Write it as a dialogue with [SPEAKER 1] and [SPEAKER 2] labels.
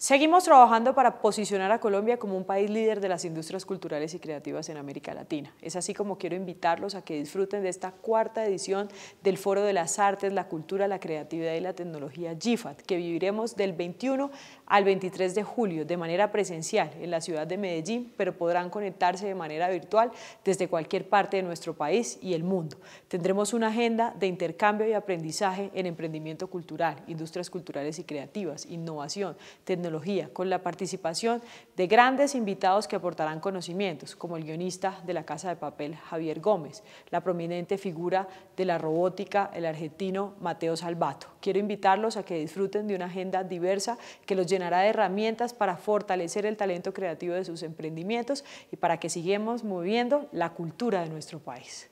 [SPEAKER 1] Seguimos trabajando para posicionar a Colombia como un país líder de las industrias culturales y creativas en América Latina. Es así como quiero invitarlos a que disfruten de esta cuarta edición del Foro de las Artes, la Cultura, la Creatividad y la Tecnología GIFAT, que viviremos del 21 al 23 de julio de manera presencial en la ciudad de Medellín, pero podrán conectarse de manera virtual desde cualquier parte de nuestro país y el mundo. Tendremos una agenda de intercambio y aprendizaje en emprendimiento cultural, industrias culturales y creativas, innovación, tecnología, con la participación de grandes invitados que aportarán conocimientos, como el guionista de la Casa de Papel Javier Gómez, la prominente figura de la robótica, el argentino Mateo Salvato. Quiero invitarlos a que disfruten de una agenda diversa que los llenará de herramientas para fortalecer el talento creativo de sus emprendimientos y para que sigamos moviendo la cultura de nuestro país.